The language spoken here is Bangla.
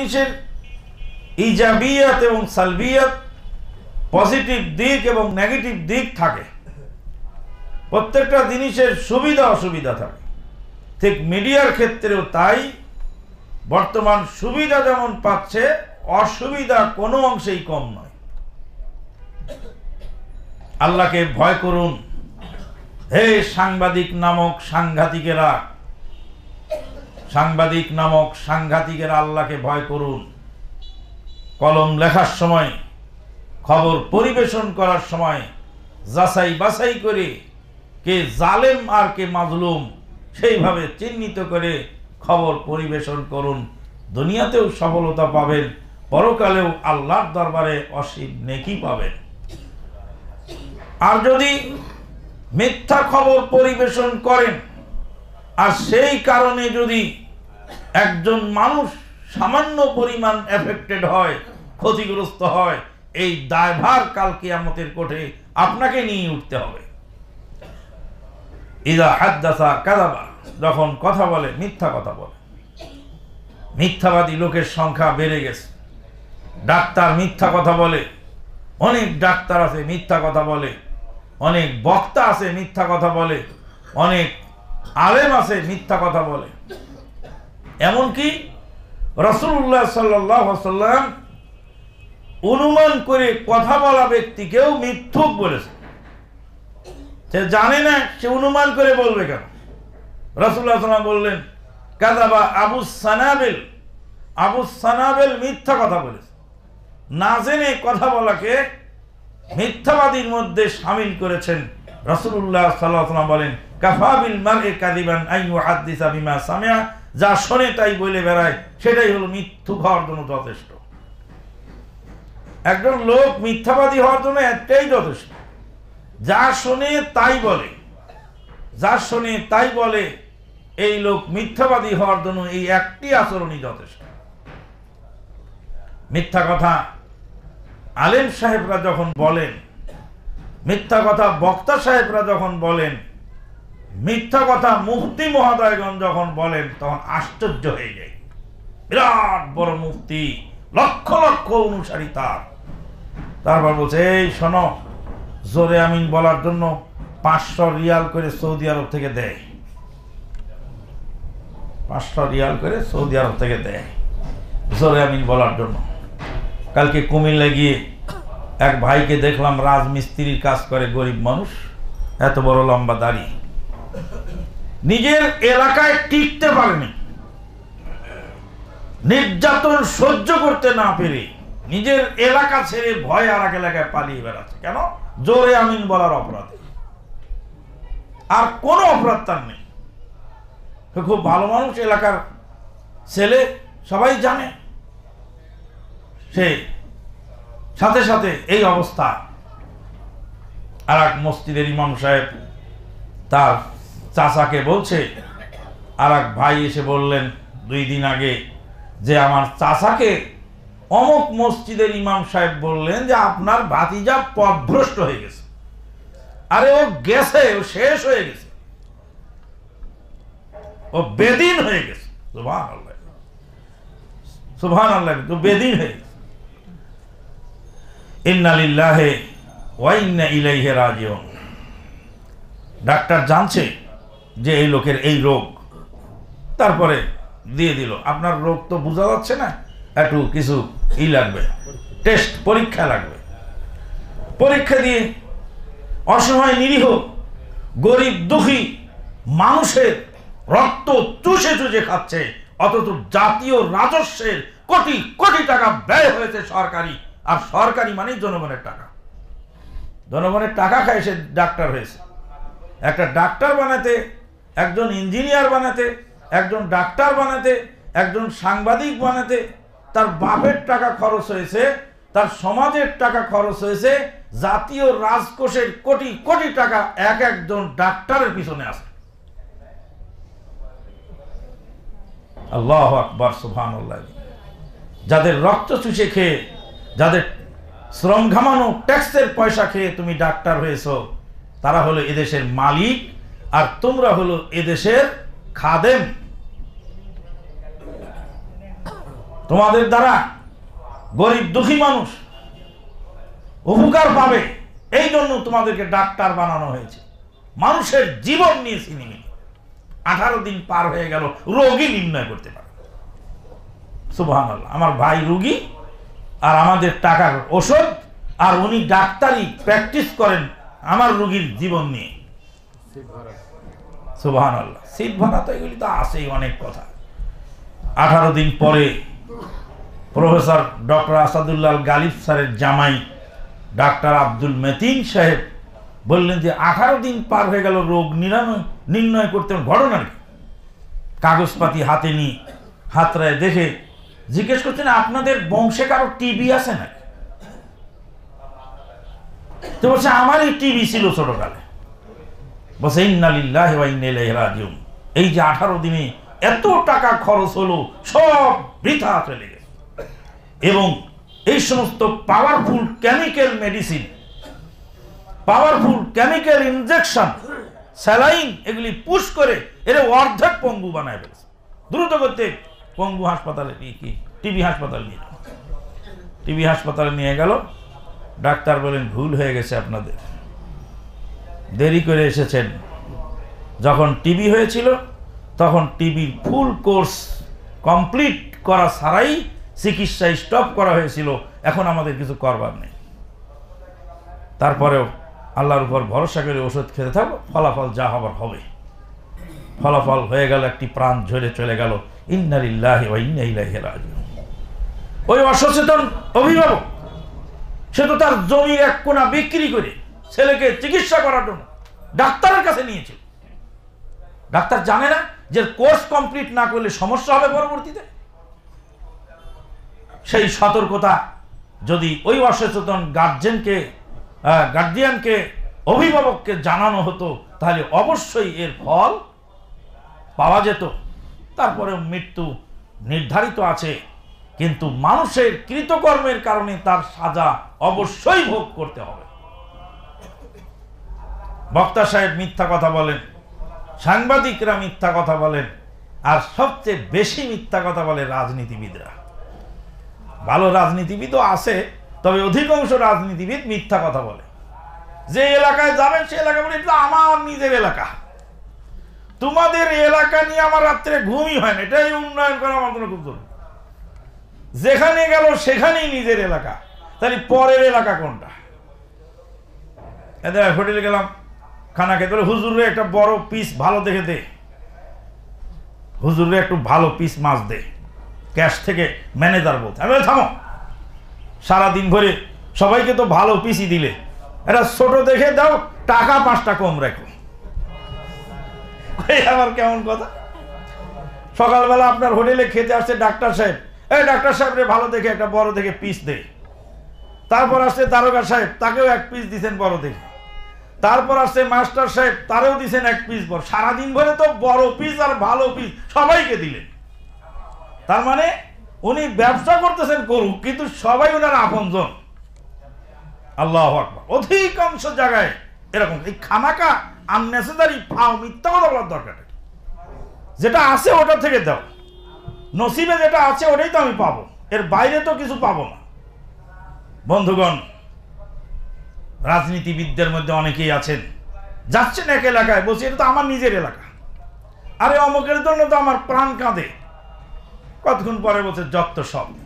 জিনিসের ইজাবিয়াত এবং সালবিয়াত পজিটিভ দিক এবং নেগেটিভ দিক থাকে প্রত্যেকটা জিনিসের সুবিধা অসুবিধা থাকে ঠিক মিডিয়ার ক্ষেত্রেও তাই বর্তমান সুবিধা যেমন পাচ্ছে অসুবিধা কোনো অংশেই কম নয় আল্লাহকে ভয় করুন হে সাংবাদিক নামক সাংঘাতিকেরা সাংবাদিক নামক সাংঘাতিকের আল্লাহকে ভয় করুন কলম লেখার সময় খবর পরিবেশন করার সময় যাচাই বাছাই করে কে জালেম আর কে মাজলুম সেইভাবে চিহ্নিত করে খবর পরিবেশন করুন দুনিয়াতেও সফলতা পাবেন পরকালেও আল্লাহর দরবারে অসীম নেকি পাবেন আর যদি মিথ্যা খবর পরিবেশন করেন আর সেই কারণে যদি একজন মানুষ সামান্য পরিমাণ এফেক্টেড হয় ক্ষতিগ্রস্ত হয় এই দায়ভার কাল কিয়ামতের কোঠে আপনাকে নিয়ে উঠতে হবে ইদা হাদ্দাসা কাদাবা যখন কথা বলে মিথ্যা কথা বলে মিথ্যাবাদী লোকের সংখ্যা বেড়ে গেছে ডাক্তার মিথ্যা কথা বলে অনেক ডাক্তার আছে মিথ্যা কথা বলে অনেক বক্তা আছে মিথ্যা কথা বলে অনেক আলেম আছে মিথ্যা কথা বলে এমনকি রসুল্লাহ সাল্লাম অনুমান করে কথা বলা ব্যক্তিকেও মিথ্যুক বলেছে সে জানে না সে অনুমান করে বলবে কেন রসুল্লাহ সাল্লাম বললেন কাদাবা আবু সানাবেল আবু সানাবেল মিথ্যা কথা বলেছে না জেনে কথা বলাকে মিথ্যাবাদীর মধ্যে সামিল করেছেন রসুল্লাহ সাল্লাহ বলেন কাফাবিল মারে এ কাদিবান আইয়ু হাদিস আবিমা সামিয়া যা শোনে তাই বলে বেড়ায় সেটাই হলো মিথ্যু হওয়ার জন্য যথেষ্ট একজন লোক মিথ্যাবাদী হওয়ার জন্য একটাই যথেষ্ট যা শোনে তাই বলে যা শোনে তাই বলে এই লোক মিথ্যাবাদী হওয়ার জন্য এই একটি আচরণই যথেষ্ট মিথ্যা কথা আলেম সাহেবরা যখন বলেন মিথ্যা কথা বক্তা সাহেবরা যখন বলেন মিথ্যা কথা মুফতি মহোদয়গণ যখন বলেন তখন আশ্চর্য হয়ে যায় বিরাট বড় মুফতি লক্ষ লক্ষ অনুসারী তার তারপর বলছে এই শোনো জোরে আমিন বলার জন্য পাঁচশো রিয়াল করে সৌদি আরব থেকে দেয় পাঁচশো রিয়াল করে সৌদি আরব থেকে দেয় জোরে আমিন বলার জন্য কালকে কুমিল্লে গিয়ে এক ভাইকে দেখলাম রাজমিস্ত্রির কাজ করে গরিব মানুষ এত বড় লম্বা দাড়ি নিজের এলাকায় টিকতে পারেনি নির্যাতন সহ্য করতে না পেরে নিজের এলাকা ছেড়ে ভয় আর এক এলাকায় পালিয়ে বেড়াচ্ছে কেন জোরে আমিন বলার অপরাধে আর কোনো অপরাধ তার নেই খুব ভালো মানুষ এলাকার ছেলে সবাই জানে সে সাথে সাথে এই অবস্থা আর এক মসজিদের ইমাম সাহেব তার চাচাকে বলছে আর এক ভাই এসে বললেন দুই দিন আগে যে আমার চাচাকে অমুক মসজিদের ইমাম সাহেব বললেন যে আপনার ভাতিজা পথভ্রষ্ট হয়ে গেছে আরে ও গেছে ও শেষ হয়ে গেছে ও বেদিন হয়ে গেছে সুভান আল্লাহ সুভান আল্লাহ বেদিন হয়ে গেছে ইন্নালিল্লাহে ওয়াইন্না ইলাইহে রাজিউন ডাক্তার জানছে যে এই লোকের এই রোগ তারপরে দিয়ে দিল আপনার রোগ তো বোঝা যাচ্ছে না একটু কিছু ই লাগবে টেস্ট পরীক্ষা লাগবে পরীক্ষা দিয়ে অসহায় নিরীহ গরিব দুঃখী মানুষের রক্ত চুষে চুষে খাচ্ছে অথচ জাতীয় রাজস্বের কোটি কোটি টাকা ব্যয় হয়েছে সরকারি আর সরকারি মানেই জনগণের টাকা জনগণের টাকা খায় সে ডাক্তার হয়েছে একটা ডাক্তার বানাতে একজন ইঞ্জিনিয়ার বানাতে একজন ডাক্তার বানাতে একজন সাংবাদিক বানাতে তার বাপের টাকা খরচ হয়েছে তার সমাজের টাকা খরচ হয়েছে জাতীয় রাজকোষের কোটি কোটি টাকা এক একজন ডাক্তারের পিছনে আছে আল্লাহ আকবর সুহান যাদের রক্ত চুষে খেয়ে যাদের শ্রম ঘামানো ট্যাক্সের পয়সা খেয়ে তুমি ডাক্তার হয়েছ তারা হলো এদেশের মালিক আর তোমরা হলো এদেশের খাদেম তোমাদের দ্বারা গরিব দুঃখী মানুষ উপকার পাবে এই জন্য তোমাদেরকে ডাক্তার বানানো হয়েছে মানুষের জীবন নিয়ে সিনেমি আঠারো দিন পার হয়ে গেল রোগী নির্ণয় করতে পারে সুবাহ আমার ভাই রুগী আর আমাদের টাকার ওষুধ আর উনি ডাক্তারি প্র্যাকটিস করেন আমার রুগীর জীবন নিয়ে আসেই অনেক কথা আঠারো দিন পরে প্রফেসর ডক্টর আসাদুল্লাহ গালিব স্যারের জামাই ডাক্তার আব্দুল মেতিন সাহেব বললেন যে আঠারো দিন পার হয়ে গেল রোগ নিরাময় নির্ণয় করতে ঘটনা কি কাগজপাতি হাতে নিয়ে হাতরায় দেখে জিজ্ঞেস করছেন আপনাদের বংশে কারো টিভি আছে নাকি তো বলছে আমারই টিভি ছিল ছোটকালে বসে এই যে আঠারো দিনে এত টাকা খরচ হলো সব বৃথা চলে গেছে এবং এই সমস্ত powerful chemical medicine powerful chemical injection saline এগুলি পুশ করে এরা অর্ধেক পঙ্গু বানায় ফেলেছে দ্রুত করতে পঙ্গু হাসপাতালে কি টিবি হাসপাতাল নিয়ে টিবি হাসপাতালে নিয়ে গেল ডাক্তার বলেন ভুল হয়ে গেছে আপনাদের দেরি করে এসেছেন যখন টিভি হয়েছিল তখন টিভির ফুল কোর্স কমপ্লিট করা ছাড়াই চিকিৎসায় স্টপ করা হয়েছিল এখন আমাদের কিছু করবার নেই তারপরেও আল্লাহর উপর ভরসা করে ওষুধ খেতে থাকো ফলাফল যা হবার হবে ফলাফল হয়ে গেল একটি প্রাণ ঝরে চলে গেল ইন্নারিল্লাহ ওই অসচেতন অভিভাবক সে তো তার জমি এক কোনা বিক্রি করে ছেলেকে চিকিৎসা করার জন্য ডাক্তারের কাছে নিয়েছে ডাক্তার জানে না যে কোর্স কমপ্লিট না করলে সমস্যা হবে পরবর্তীতে সেই সতর্কতা যদি ওই অসচেতন গার্জেনকে গার্জিয়ানকে অভিভাবককে জানানো হতো তাহলে অবশ্যই এর ফল পাওয়া যেত তারপরে মৃত্যু নির্ধারিত আছে কিন্তু মানুষের কৃতকর্মের কারণে তার সাজা অবশ্যই ভোগ করতে হবে বক্তা সাহেব মিথ্যা কথা বলেন সাংবাদিকরা মিথ্যা কথা বলেন আর সবচেয়ে বেশি মিথ্যা কথা বলে রাজনীতিবিদরা ভালো রাজনীতিবিদও আছে তবে অধিকাংশ রাজনীতিবিদ মিথ্যা কথা বলে যে এলাকায় যাবেন সে এলাকা বলে এটা আমার নিজের এলাকা তোমাদের এলাকা নিয়ে আমার রাত্রে ঘুমই হয় না এটাই উন্নয়ন করা আমার কোনো খুব যেখানে গেল সেখানেই নিজের এলাকা তাহলে পরের এলাকা কোনটা হোটেলে গেলাম খানা খেতে বলে হুজুরে একটা বড় পিস ভালো দেখে দে হুজুরে একটু ভালো পিস মাছ দে ক্যাশ থেকে ম্যানেজার বলতে আমি থামো সারাদিন ভরে সবাইকে তো ভালো পিসি দিলে এটা ছোট দেখে দাও টাকা পাঁচটা কম রাখো আবার কেমন কথা সকালবেলা আপনার হোটেলে খেতে আসছে ডাক্তার সাহেব এই ডাক্তার সাহেব রে ভালো দেখে একটা বড় দেখে পিস দে তারপর আসছে তারকা সাহেব তাকেও এক পিস দিচ্ছেন বড় দেখে তারপর আসছে মাস্টার সাহেব তারেও দিছেন এক পিস বর সারাদিন ভরে তো বড় পিস আর ভালো পিস সবাইকে দিলেন তার মানে উনি ব্যবসা করতেছেন করুক কিন্তু সবাই ওনার আপনজন আল্লাহ আকবর অধিকাংশ জায়গায় এরকম এই খামাকা আননেসেসারি ফাও মিথ্যা কথা বলার দরকার যেটা আছে ওটা থেকে দাও নসিবে যেটা আছে ওটাই তো আমি পাবো এর বাইরে তো কিছু পাবো না বন্ধুগণ রাজনীতিবিদদের মধ্যে অনেকেই আছেন যাচ্ছেন এক এলাকায় বলছি এটা তো আমার নিজের এলাকা আরে অমুকের জন্য তো আমার প্রাণ কাঁদে কতক্ষণ পরে বলছে যত্ত সব